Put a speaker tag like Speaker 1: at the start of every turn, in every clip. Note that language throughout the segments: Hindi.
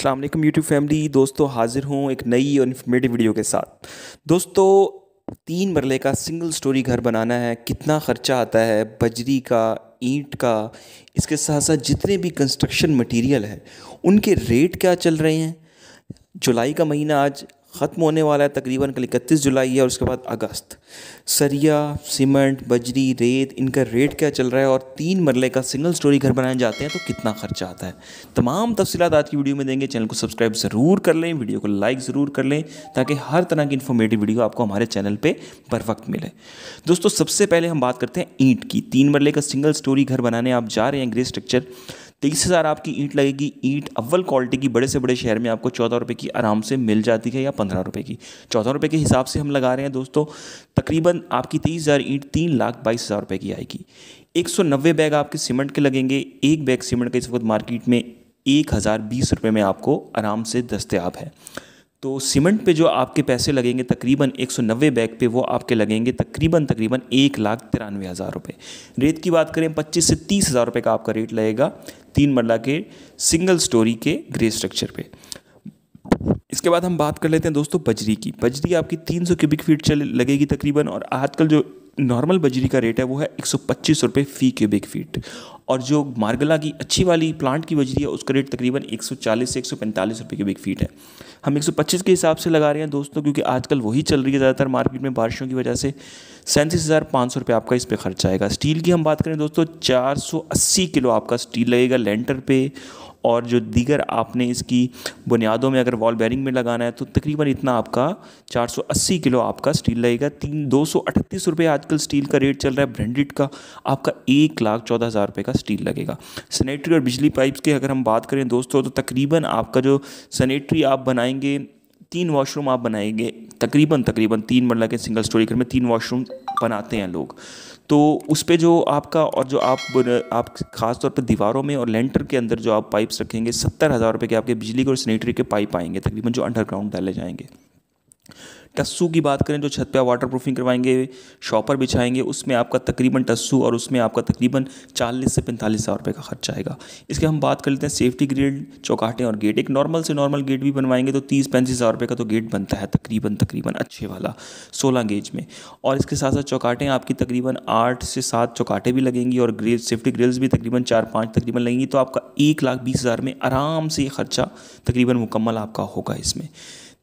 Speaker 1: अस्सलाम वालेकुम यूट्यूब फैमिली दोस्तों हाजिर हूँ एक नई और इन्फॉर्मेटिव वीडियो के साथ दोस्तों तीन मरले का सिंगल स्टोरी घर बनाना है कितना ख़र्चा आता है बजरी का ईंट का इसके साथ साथ जितने भी कंस्ट्रक्शन मटेरियल है उनके रेट क्या चल रहे हैं जुलाई का महीना आज ख़त्म होने वाला है तकरीबन कल इकतीस जुलाई है और उसके बाद अगस्त सरिया सीमेंट बजरी रेत इनका रेट क्या चल रहा है और तीन मरले का सिंगल स्टोरी घर बनाए जाते हैं तो कितना खर्चा आता है तमाम तफसीत आज की वीडियो में देंगे चैनल को सब्सक्राइब ज़रूर कर लें वीडियो को लाइक ज़रूर कर लें ताकि हर तरह की इन्फॉर्मेटिव वीडियो आपको हमारे चैनल पर बर वक्त मिले दोस्तों सबसे पहले हम बात करते हैं ईंट की तीन मरले का सिंगल स्टोरी घर बनाने आप जा रहे हैं ग्रे स्ट्रक्चर तेईस हज़ार आपकी ईंट लगेगी ईंट अव्वल क्वालिटी की बड़े से बड़े शहर में आपको चौदह रुपये की आराम से मिल जाती है या पंद्रह रुपये की चौदह रुपये के हिसाब से हम लगा रहे हैं दोस्तों तकरीबन आपकी तेईस हज़ार ईंट तीन लाख बाईस हज़ार रुपये की आएगी एक सौ नब्बे बैग आपके सीमेंट के लगेंगे एक बैग सीमेंट का इस वक्त मार्केट में एक हज़ार बीस रुपये में आपको आराम से दस्तियाब है तो सीमेंट पे जो आपके पैसे लगेंगे तकरीबन 190 बैग पे वो आपके लगेंगे तकरीबन तकरीबन एक लाख तिरानवे हज़ार रुपये रेत की बात करें 25 से तीस हज़ार रुपये का आपका रेट लगेगा तीन मरला के सिंगल स्टोरी के ग्रे स्ट्रक्चर पे इसके बाद हम बात कर लेते हैं दोस्तों बजरी की बजरी आपकी 300 क्यूबिक फीट चल लगेगी तकरीबन और आजकल जो नॉर्मल बजरी का रेट है वो है एक सौ पच्चीस रुपये फ़ी क्यूबिक फीट और जो मार्गला की अच्छी वाली प्लांट की बजरी है उसका रेट तकरीबन 140 से 145 रुपए क्यूबिक फीट है हम 125 के हिसाब से लगा रहे हैं दोस्तों क्योंकि आजकल वही चल रही है ज़्यादातर मार्केट में बारिशों की वजह से सैंतीस हज़ार पाँच सौ रुपये आपका इस पर खर्च आएगा स्टील की हम बात करें दोस्तों 480 किलो आपका स्टील लगेगा लेंटर पे और जो दीगर आपने इसकी बुनियादों में अगर वॉल बैरिंग में लगाना है तो तकरीबन इतना आपका 480 किलो आपका स्टील लगेगा तीन दो सौ रुपये आजकल स्टील का रेट चल रहा है ब्रांडेड का आपका एक लाख चौदह हज़ार रुपये का स्टील लगेगा सैनिटरी और बिजली पाइप्स की अगर हम बात करें दोस्तों तो तकरीबन आपका जो सैनिटरी आप बनाएंगे तीन वॉशरूम आप बनाएंगे तकरीबन तकरीबन तीन मरला के सिंगल स्टोरी घर में तीन वॉशरूम बनाते हैं लोग तो उस पर जो आपका और जो आप आप खास तौर पर दीवारों में और लेंटर के अंदर जो आप पाइप्स रखेंगे सत्तर हज़ार रुपये के आपके बिजली के और सैनिटरी के पाइप आएंगे तकरीबन जो अंडरग्राउंड डाले जाएंगे टस्सू की बात करें जो छत पे आप वाटर प्रूफिंग करवाएंगे शॉपर बिछाएंगे उसमें आपका तकरीबन टस्सू और उसमें आपका तकरीबन चालीस से पैंतालीस हज़ार रुपये का खर्च आएगा इसके हम बात कर लेते हैं सेफ्टी ग्रेड चौकाटें और गेट एक नॉर्मल से नॉर्मल गेट भी बनवाएंगे तो तीस पैंतीस हज़ार रुपये का तो गेट बनता है तकरीबन तकरीबन अच्छे वाला सोलह गेज में और इसके साथ साथ चौकाटें आपकी तकरीबन आठ से सात चौकाटें भी लगेंगी और ग्रिल सेफ्टी ग्रिल्स भी तकरीबन चार पाँच तकरीबन लगेंगी तो आपका एक लाख बीस हज़ार में आराम से ये खर्चा तकरीबन मुकम्मल आपका होगा इसमें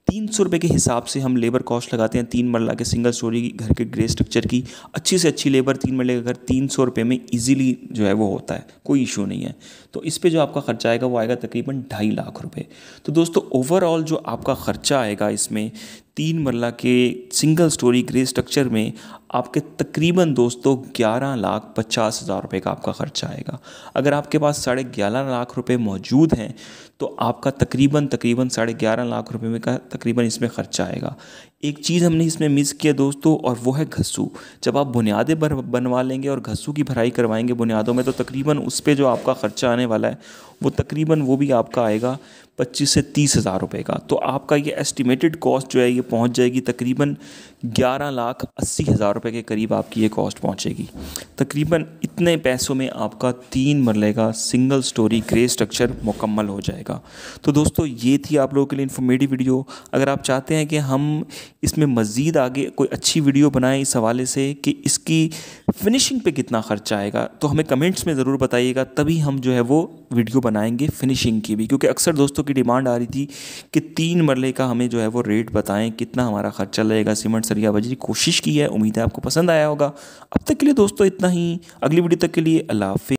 Speaker 1: तीन सौ रुपये के हिसाब से हम लेबर कॉस्ट लगाते हैं तीन मरला के सिंगल स्टोरी घर के ग्रे स्ट्रक्चर की अच्छी से अच्छी लेबर तीन मरले का घर तीन सौ रुपये में ईजिली जो है वो होता है कोई इशू नहीं है तो इस पर जो आपका खर्चा आएगा वो आएगा तकरीबन ढाई लाख रुपये तो दोस्तों ओवरऑल जो आपका खर्चा आएगा इसमें तीन मरला के सिंगल स्टोरी ग्रे स्ट्रक्चर में आपके तकरीबन दोस्तों ग्यारह लाख पचास हज़ार रुपये का आपका खर्चा आएगा अगर आपके पास साढ़े ग्यारह लाख रुपए मौजूद हैं तो आपका तकरीबन तकरीबन साढ़े ग्यारह लाख रुपए में का तकरीबन इसमें खर्चा आएगा एक चीज़ हमने इसमें मिस किया दोस्तों और वो है घस्सू जब आप बुनियादें बनवा लेंगे और घस्सू की भराई करवाएंगे बुनियादों में तो तकरीबन उस पर जो आपका खर्चा आने वाला है वो तकरीबन वो भी आपका आएगा पच्चीस से तीस हज़ार रुपये का तो आपका ये एस्टिमेटेड कॉस्ट जो है ये पहुंच जाएगी तकरीबन ग्यारह लाख अस्सी हज़ार रुपये के करीब आपकी ये कॉस्ट पहुंचेगी तकरीबन इतने पैसों में आपका तीन मरले का सिंगल स्टोरी ग्रे स्ट्रक्चर मुकम्मल हो जाएगा तो दोस्तों ये थी आप लोगों के लिए इन्फॉर्मेटिव वीडियो अगर आप चाहते हैं कि हम इसमें मज़ीद आगे कोई अच्छी वीडियो बनाएं इस हवाले से कि इसकी फिनिशिंग पे कितना खर्चा आएगा तो हमें कमेंट्स में ज़रूर बताइएगा तभी हम जो है वो वीडियो बनाएंगे फिनिशिंग की भी क्योंकि अक्सर दोस्तों की डिमांड आ रही थी कि तीन मरले का हमें जो है वो रेट बताएं कितना हमारा खर्चा लगेगा सीमेंट सरिया बजरी कोशिश की है उम्मीद है आपको पसंद आया होगा अब तक के लिए दोस्तों इतना ही अगली वीडियो तक के लिए अल्लाह हाफि